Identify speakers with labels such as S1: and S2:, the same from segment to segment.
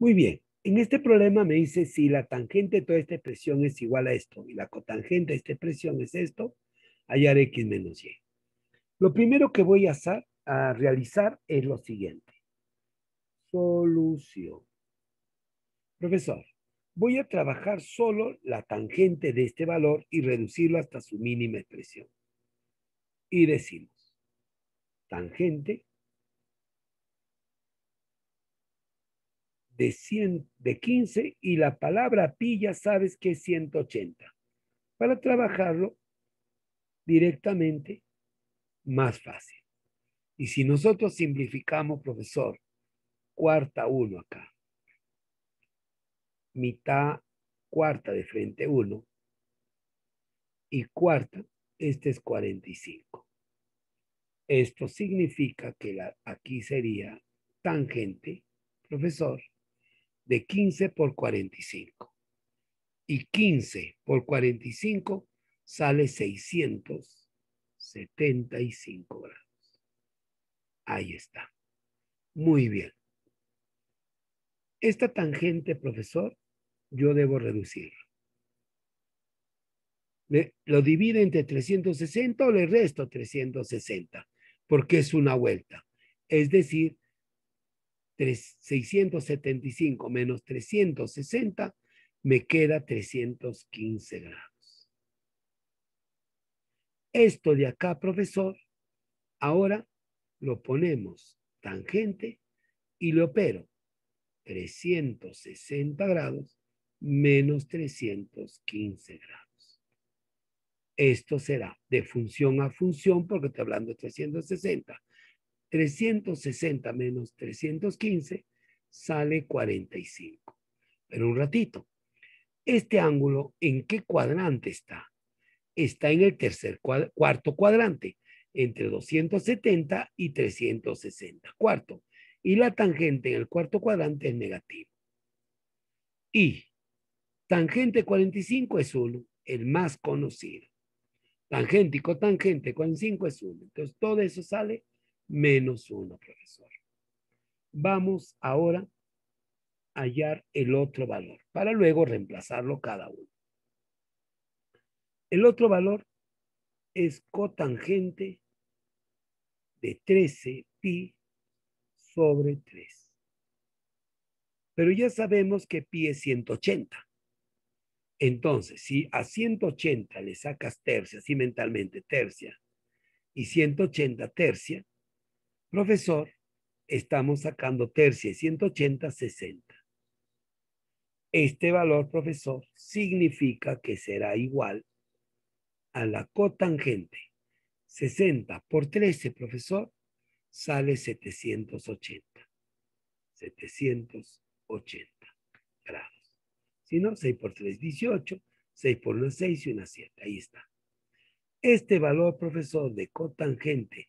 S1: Muy bien, en este problema me dice si la tangente de toda esta expresión es igual a esto y la cotangente de esta expresión es esto, hallar x menos y. Lo primero que voy a, hacer, a realizar es lo siguiente. Solución. Profesor, voy a trabajar solo la tangente de este valor y reducirlo hasta su mínima expresión. Y decimos, tangente de, 100, de 15 y la palabra pilla sabes que es 180. Para trabajarlo directamente, más fácil. Y si nosotros simplificamos, profesor, cuarta 1 acá, mitad cuarta de frente 1 y cuarta, este es 45. Esto significa que la, aquí sería tangente, profesor, de 15 por 45. Y 15 por 45 sale 675 grados. Ahí está. Muy bien. Esta tangente, profesor, yo debo reducirlo. ¿Lo divide entre 360 o le resto 360? Porque es una vuelta. Es decir, 675 menos 360, me queda 315 grados. Esto de acá, profesor, ahora lo ponemos tangente y lo opero. 360 grados menos 315 grados. Esto será de función a función, porque estoy hablando de 360. 360 menos 315 sale 45. Pero un ratito, este ángulo, ¿en qué cuadrante está? Está en el tercer cuarto cuadrante, entre 270 y 360, cuarto. Y la tangente en el cuarto cuadrante es negativo. Y tangente 45 es 1, el más conocido. Tangente y cotangente 45 es 1. Entonces todo eso sale menos uno, profesor. Vamos ahora a hallar el otro valor para luego reemplazarlo cada uno. El otro valor es cotangente de 13 pi sobre 3. Pero ya sabemos que pi es 180. Entonces, si a 180 le sacas tercia, así mentalmente tercia, y 180 tercia, Profesor, estamos sacando tercia 180, 60. Este valor, profesor, significa que será igual a la cotangente. 60 por 13, profesor, sale 780. 780 grados. Si no, 6 por 3, 18. 6 por 1, 6 y 1, 7. Ahí está. Este valor, profesor, de cotangente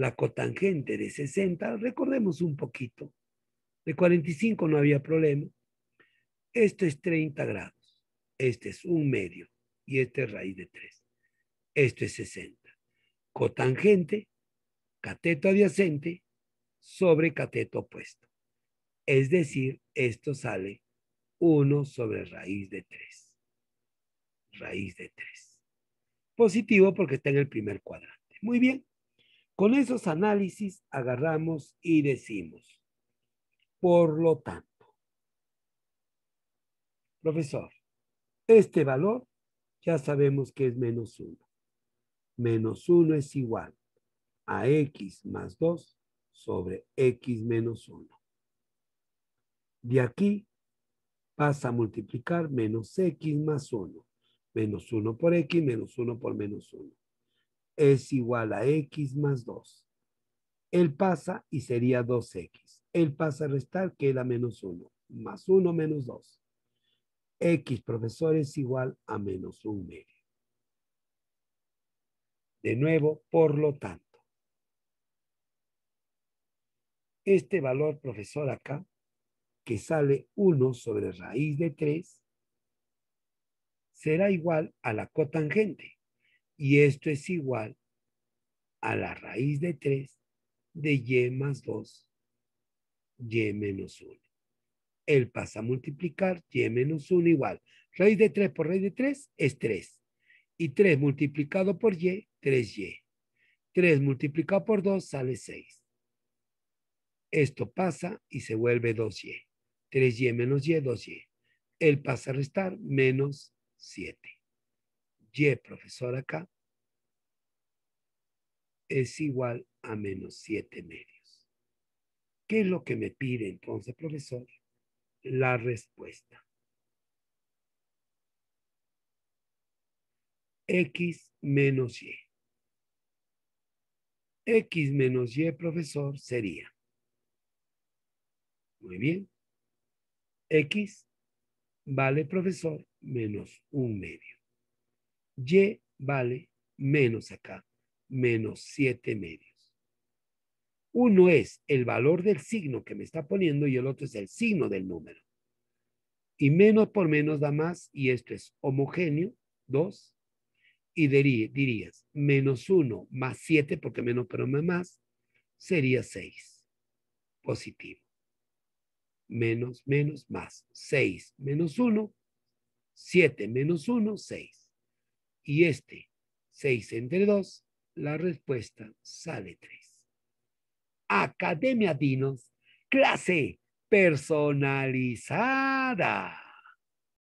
S1: la cotangente de 60, recordemos un poquito, de 45 no había problema, esto es 30 grados, este es un medio y este es raíz de 3, esto es 60. Cotangente, cateto adyacente sobre cateto opuesto. Es decir, esto sale 1 sobre raíz de 3. Raíz de 3. Positivo porque está en el primer cuadrante. Muy bien. Con esos análisis agarramos y decimos, por lo tanto, profesor, este valor ya sabemos que es menos 1. Menos 1 es igual a x más 2 sobre x menos 1. De aquí pasa a multiplicar menos x más 1. Menos 1 por x, menos 1 por menos 1 es igual a x más 2. Él pasa y sería 2x. Él pasa a restar, queda menos 1. Más 1 menos 2. x, profesor, es igual a menos 1 medio. De nuevo, por lo tanto. Este valor, profesor, acá, que sale 1 sobre raíz de 3, será igual a la cotangente. Y esto es igual a la raíz de 3 de y más 2, y menos 1. Él pasa a multiplicar y menos 1 igual. Raíz de 3 por raíz de 3 es 3. Y 3 multiplicado por y, 3y. 3 multiplicado por 2 sale 6. Esto pasa y se vuelve 2y. 3y menos y, 2y. Él pasa a restar menos 7 y, profesor, acá, es igual a menos 7 medios. ¿Qué es lo que me pide entonces, profesor? La respuesta. X menos Y. X menos Y, profesor, sería. Muy bien. X vale, profesor, menos un medio. Y vale menos acá, menos siete medios. Uno es el valor del signo que me está poniendo y el otro es el signo del número. Y menos por menos da más y esto es homogéneo, dos. Y dirías, menos uno más siete, porque menos pero más, sería seis. Positivo. Menos, menos, más. 6 menos uno. 7 menos uno, seis y este 6 entre 2, la respuesta sale 3. Academia Dinos, clase personalizada.